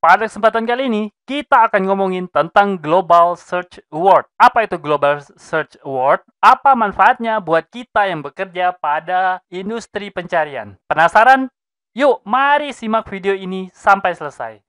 Pada kesempatan kali ini, kita akan ngomongin tentang Global Search Award. Apa itu Global Search Award? Apa manfaatnya buat kita yang bekerja pada industri pencarian? Penasaran? Yuk, mari simak video ini sampai selesai.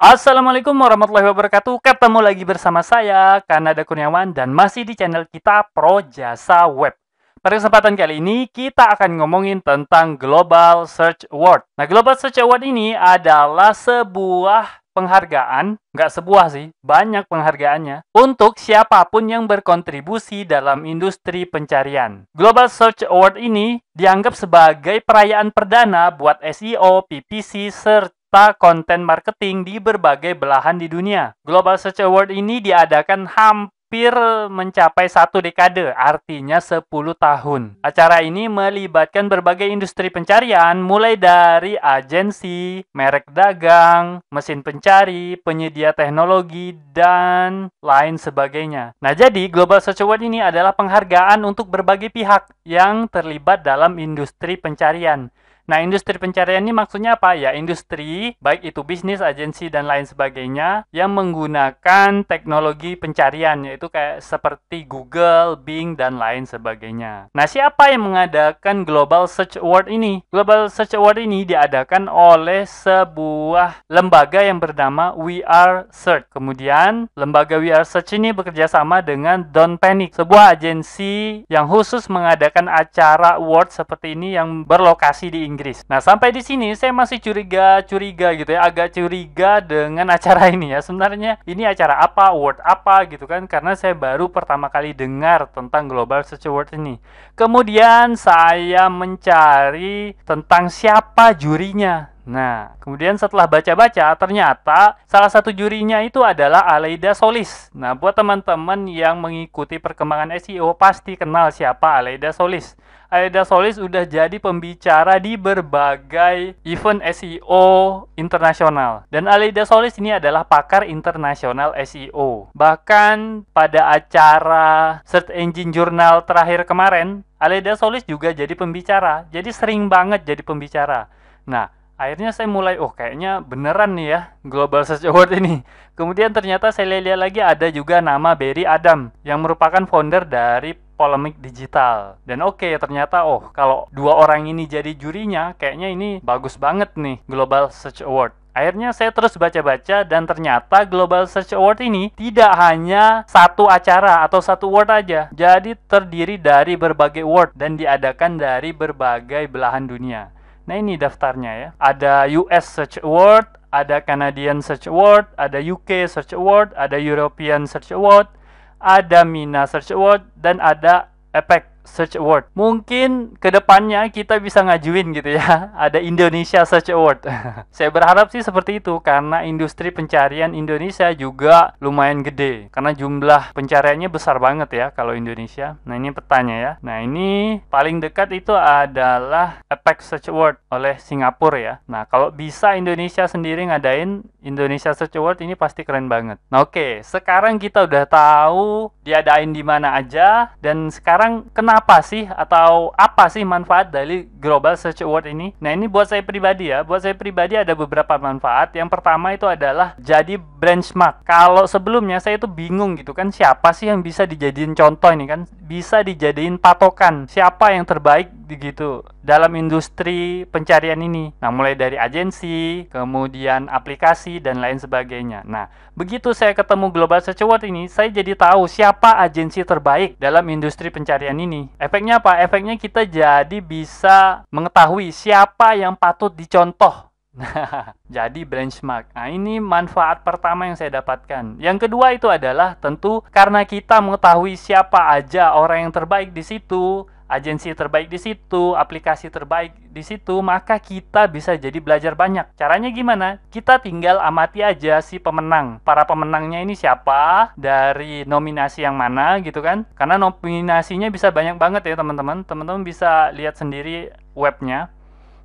Assalamualaikum warahmatullahi wabarakatuh. Ketemu lagi bersama saya, Kanada Kurniawan, dan masih di channel kita Pro Jasa Web. Pada kesempatan kali ini, kita akan ngomongin tentang Global Search Award. Nah, Global Search Award ini adalah sebuah penghargaan, nggak sebuah sih, banyak penghargaannya, untuk siapapun yang berkontribusi dalam industri pencarian. Global Search Award ini dianggap sebagai perayaan perdana buat SEO, PPC, search serta konten marketing di berbagai belahan di dunia. Global Search Award ini diadakan hampir mencapai satu dekade, artinya 10 tahun. Acara ini melibatkan berbagai industri pencarian, mulai dari agensi, merek dagang, mesin pencari, penyedia teknologi, dan lain sebagainya. Nah, jadi Global Search Award ini adalah penghargaan untuk berbagai pihak yang terlibat dalam industri pencarian Nah, industri pencarian ini maksudnya apa? Ya, industri, baik itu bisnis, agensi, dan lain sebagainya, yang menggunakan teknologi pencarian, yaitu kayak seperti Google, Bing, dan lain sebagainya. Nah, siapa yang mengadakan Global Search Award ini? Global Search Award ini diadakan oleh sebuah lembaga yang bernama We Are Search. Kemudian, lembaga We Are Search ini bekerja sama dengan Don Panic, sebuah agensi yang khusus mengadakan acara award seperti ini yang berlokasi di Inggris Inggris. Nah, sampai di sini saya masih curiga-curiga gitu ya, agak curiga dengan acara ini ya. Sebenarnya ini acara apa, award apa gitu kan karena saya baru pertama kali dengar tentang Global Search Award ini. Kemudian saya mencari tentang siapa jurinya. Nah, kemudian setelah baca-baca, ternyata salah satu jurinya itu adalah Aleida Solis. Nah, buat teman-teman yang mengikuti perkembangan SEO pasti kenal siapa Aleida Solis. Aida Solis udah jadi pembicara di berbagai event SEO internasional. Dan Aida Solis ini adalah pakar internasional SEO. Bahkan pada acara Search Engine Journal terakhir kemarin, Aida Solis juga jadi pembicara. Jadi sering banget jadi pembicara. Nah, akhirnya saya mulai oh kayaknya beneran nih ya Global Search Award ini. Kemudian ternyata saya lihat lagi ada juga nama Barry Adam yang merupakan founder dari Polemik Digital. Dan oke okay, ternyata oh kalau dua orang ini jadi jurinya kayaknya ini bagus banget nih Global Search Award. Akhirnya saya terus baca-baca dan ternyata Global Search Award ini tidak hanya satu acara atau satu award aja. Jadi terdiri dari berbagai award dan diadakan dari berbagai belahan dunia. Nah ini daftarnya ya. Ada US Search Award, ada Canadian Search Award, ada UK Search Award, ada European Search Award, ada Mina Search Award, dan ada EPEC Search Award. Mungkin kedepannya kita bisa ngajuin gitu ya, ada Indonesia Search Award. Saya berharap sih seperti itu karena industri pencarian Indonesia juga lumayan gede karena jumlah pencariannya besar banget ya kalau Indonesia. Nah ini petanya ya. Nah ini paling dekat itu adalah Apex Search Award oleh Singapura ya. Nah kalau bisa Indonesia sendiri ngadain Indonesia Search Award ini pasti keren banget. Nah oke, okay. sekarang kita udah tahu diadain di mana aja dan sekarang kenapa kenapa sih atau apa sih manfaat dari Global Search Award ini? Nah, ini buat saya pribadi ya. Buat saya pribadi ada beberapa manfaat. Yang pertama itu adalah jadi benchmark. Kalau sebelumnya saya itu bingung gitu kan siapa sih yang bisa dijadiin contoh ini kan? Bisa dijadiin patokan. Siapa yang terbaik gitu dalam industri pencarian ini. Nah, mulai dari agensi, kemudian aplikasi dan lain sebagainya. Nah, begitu saya ketemu Global Search Award ini, saya jadi tahu siapa agensi terbaik dalam industri pencarian ini. Efeknya apa? Efeknya kita jadi bisa mengetahui siapa yang patut dicontoh jadi benchmark. Nah, ini manfaat pertama yang saya dapatkan. Yang kedua itu adalah tentu karena kita mengetahui siapa aja orang yang terbaik di situ, agensi terbaik di situ, aplikasi terbaik di situ, maka kita bisa jadi belajar banyak. Caranya gimana? Kita tinggal amati aja si pemenang. Para pemenangnya ini siapa, dari nominasi yang mana gitu kan. Karena nominasinya bisa banyak banget ya teman-teman. Teman-teman bisa lihat sendiri webnya.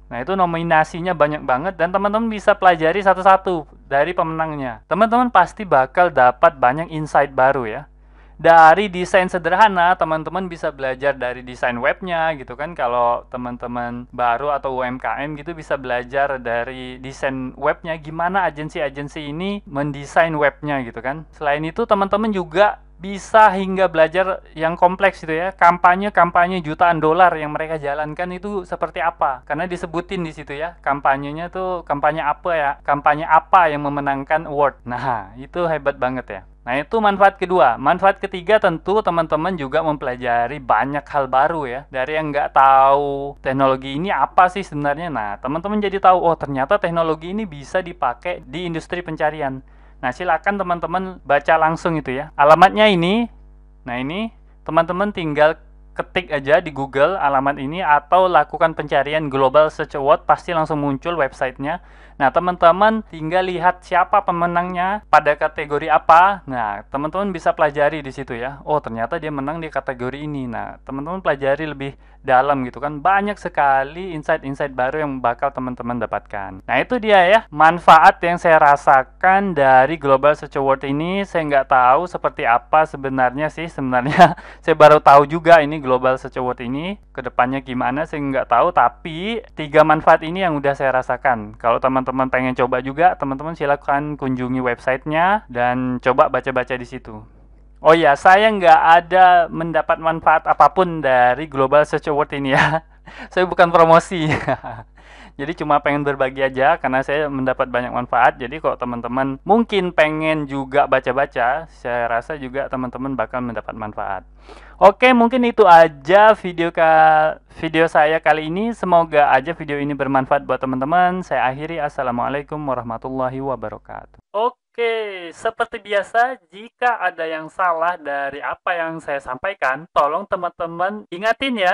Nah itu nominasinya banyak banget dan teman-teman bisa pelajari satu-satu dari pemenangnya. Teman-teman pasti bakal dapat banyak insight baru ya dari desain sederhana teman-teman bisa belajar dari desain webnya gitu kan kalau teman-teman baru atau UMKM gitu bisa belajar dari desain webnya gimana agensi-agensi ini mendesain webnya gitu kan selain itu teman-teman juga bisa hingga belajar yang kompleks itu ya kampanye-kampanye jutaan dolar yang mereka jalankan itu seperti apa karena disebutin di situ ya kampanyenya tuh kampanye apa ya kampanye apa yang memenangkan award nah itu hebat banget ya Nah, itu manfaat kedua. Manfaat ketiga tentu teman-teman juga mempelajari banyak hal baru ya. Dari yang nggak tahu teknologi ini apa sih sebenarnya. Nah, teman-teman jadi tahu, oh ternyata teknologi ini bisa dipakai di industri pencarian. Nah, silakan teman-teman baca langsung itu ya. Alamatnya ini. Nah, ini teman-teman tinggal ketik aja di Google alamat ini atau lakukan pencarian Global Search Award pasti langsung muncul websitenya. Nah teman-teman tinggal lihat siapa pemenangnya pada kategori apa. Nah teman-teman bisa pelajari di situ ya. Oh ternyata dia menang di kategori ini. Nah teman-teman pelajari lebih dalam gitu kan banyak sekali insight-insight baru yang bakal teman-teman dapatkan. Nah itu dia ya manfaat yang saya rasakan dari Global Search Award ini. Saya nggak tahu seperti apa sebenarnya sih sebenarnya saya baru tahu juga ini Global Search Award ini kedepannya gimana saya nggak tahu tapi tiga manfaat ini yang udah saya rasakan kalau teman-teman pengen coba juga teman-teman silahkan kunjungi websitenya dan coba baca-baca di situ Oh ya, saya nggak ada mendapat manfaat apapun dari Global Search Award ini ya. saya bukan promosi. jadi cuma pengen berbagi aja karena saya mendapat banyak manfaat jadi kalau teman-teman mungkin pengen juga baca-baca saya rasa juga teman-teman bakal mendapat manfaat Oke, mungkin itu aja video ka video saya kali ini. Semoga aja video ini bermanfaat buat teman-teman. Saya akhiri. Assalamualaikum warahmatullahi wabarakatuh. Oke, seperti biasa, jika ada yang salah dari apa yang saya sampaikan, tolong teman-teman ingatin ya.